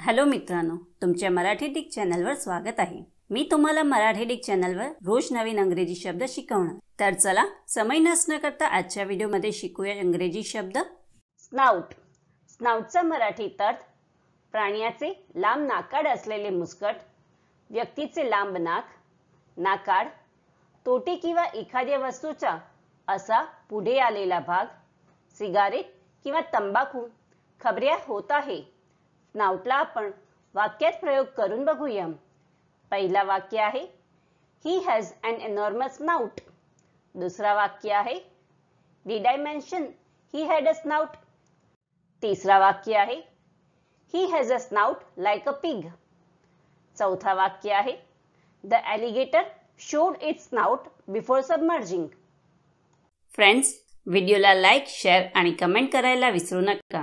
hello मित्रांनो तुमच्या Marathi Dick चॅनलवर स्वागत आहे मी तुम्हाला मराठी डिक चॅनलवर रोज नवीन अंग्रेजी शब्द शिकवणार तर चला समय नसणं करता आजच्या व्हिडिओमध्ये शिकूया इंग्रजी शब्द स्नाउट स्नाउटचा मराठी अर्थ प्राण्याचे लांब नाकाड असलेले मुस्कट व्यक्तीचे लांब नाक नाकाड तोटी किंवा एखाद्या वस्तूचा असा पुढे आलेला भाग सिगारेट किंवा तंबाखू खबऱ्या होत आहे नावटला आपण वाक्यात प्रयोग करून बघूया पहिला वाक्य आहे he has an enormous snout दुसरा वाक्य आहे the dimension he had a snout तिसरा वाक्य आहे he has a snout like a pig चौथा वाक्य आहे the alligator showed its snout before submerging friends व्हिडिओला लाईक शेअर आणि कमेंट करायला विसरू नका